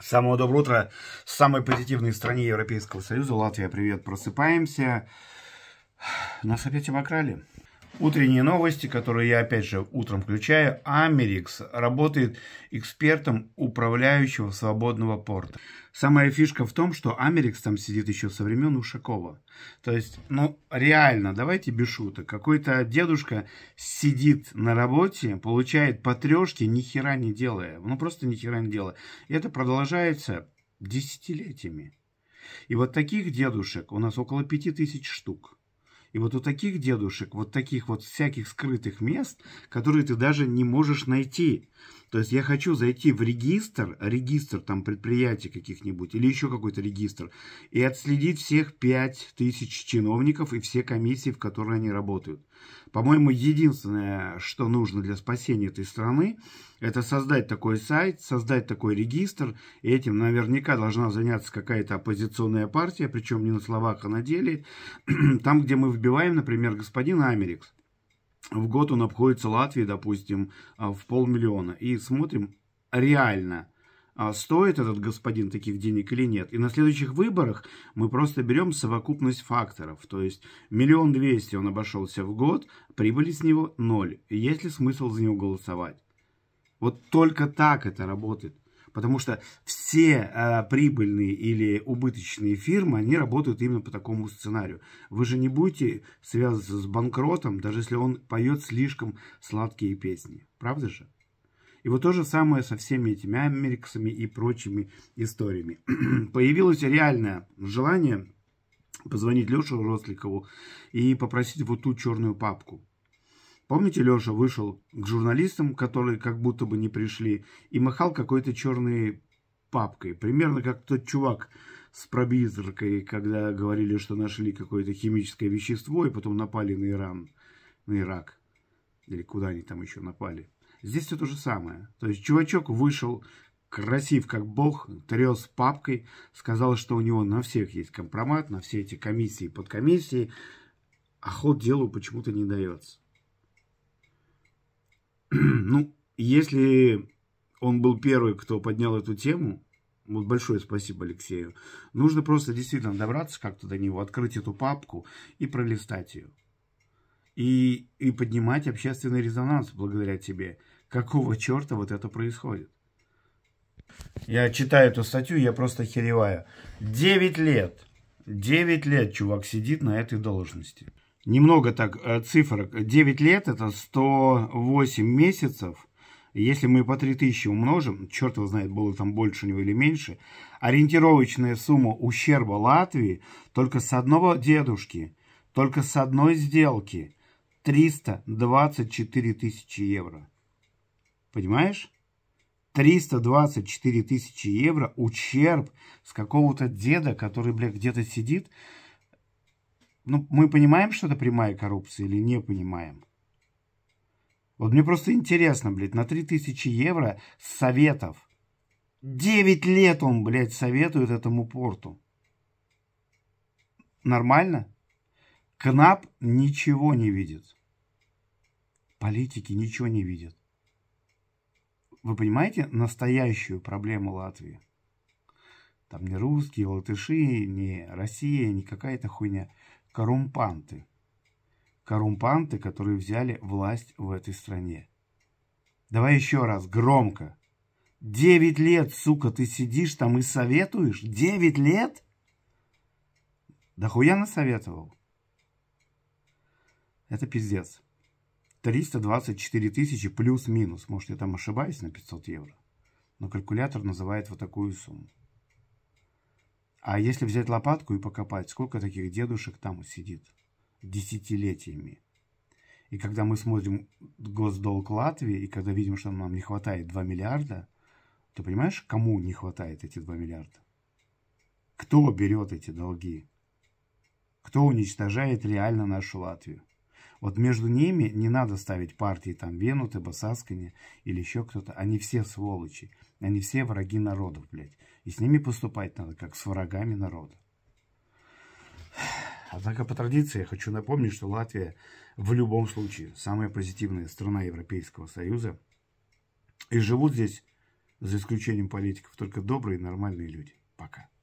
Самого доброго утра. самой позитивной стране Европейского Союза, Латвия, привет, просыпаемся. Нас опять обокрали. Утренние новости, которые я опять же утром включаю, Америкс работает экспертом управляющего свободного порта. Самая фишка в том, что Америкс там сидит еще со времен Ушакова. То есть, ну, реально, давайте без шуток. Какой-то дедушка сидит на работе, получает по трешке, ни хера не делая. Ну, просто ни хера не делая. И это продолжается десятилетиями. И вот таких дедушек у нас около пяти тысяч штук. И вот у таких дедушек, вот таких вот всяких скрытых мест, которые ты даже не можешь найти. То есть я хочу зайти в регистр, регистр там предприятий каких-нибудь или еще какой-то регистр, и отследить всех 5000 чиновников и все комиссии, в которые они работают. По-моему, единственное, что нужно для спасения этой страны, это создать такой сайт, создать такой регистр. И этим наверняка должна заняться какая-то оппозиционная партия, причем не на словах, а на деле. Там, где мы вбиваем, например, господин Америкс в год он обходится Латвии, допустим, а, в полмиллиона. И смотрим реально, а, стоит этот господин таких денег или нет. И на следующих выборах мы просто берем совокупность факторов. То есть миллион двести он обошелся в год, прибыли с него ноль. Есть ли смысл за него голосовать? Вот только так это работает потому что все э, прибыльные или убыточные фирмы, они работают именно по такому сценарию. Вы же не будете связываться с банкротом, даже если он поет слишком сладкие песни, правда же? И вот то же самое со всеми этими Америксами и прочими историями. Появилось реальное желание позвонить Лешу Росликову и попросить вот ту черную папку. Помните, Леша вышел к журналистам, которые как будто бы не пришли, и махал какой-то черной папкой. Примерно как тот чувак с пробизркой, когда говорили, что нашли какое-то химическое вещество, и потом напали на Иран, на Ирак. Или куда они там еще напали. Здесь все то же самое. То есть чувачок вышел, красив как бог, трес папкой, сказал, что у него на всех есть компромат, на все эти комиссии, подкомиссии, а ход делу почему-то не дается. ну, если он был первый, кто поднял эту тему, вот большое спасибо Алексею. Нужно просто действительно добраться как-то до него, открыть эту папку и пролистать ее. И, и поднимать общественный резонанс благодаря тебе. Какого черта вот это происходит? Я читаю эту статью, я просто хереваю. Девять лет. девять лет чувак сидит на этой должности немного так э, цифрок. 9 лет это 108 месяцев. Если мы по 3000 умножим, черт его знает, было там больше у него или меньше, ориентировочная сумма ущерба Латвии только с одного дедушки, только с одной сделки 324 тысячи евро. Понимаешь? 324 тысячи евро ущерб с какого-то деда, который, бля, где-то сидит, ну, мы понимаем, что это прямая коррупция или не понимаем? Вот мне просто интересно, блядь, на 3000 евро советов. 9 лет он, блядь, советует этому порту. Нормально? Кнап ничего не видит. Политики ничего не видят. Вы понимаете настоящую проблему Латвии? Там не русские, латыши, не Россия, не какая-то хуйня. Коррумпанты, коррумпанты, которые взяли власть в этой стране. Давай еще раз, громко. Девять лет, сука, ты сидишь там и советуешь? Девять лет? Да хуя насоветовал. Это пиздец. 324 тысячи плюс-минус. Может, я там ошибаюсь на 500 евро. Но калькулятор называет вот такую сумму. А если взять лопатку и покопать, сколько таких дедушек там сидит? Десятилетиями. И когда мы смотрим госдолг Латвии, и когда видим, что нам не хватает 2 миллиарда, то понимаешь, кому не хватает эти 2 миллиарда? Кто берет эти долги? Кто уничтожает реально нашу Латвию? Вот между ними не надо ставить партии там Венуты, Басаскани или еще кто-то. Они все сволочи. Они все враги народов, блядь. И с ними поступать надо, как с врагами народа. Однако по традиции я хочу напомнить, что Латвия в любом случае самая позитивная страна Европейского Союза. И живут здесь, за исключением политиков, только добрые и нормальные люди. Пока.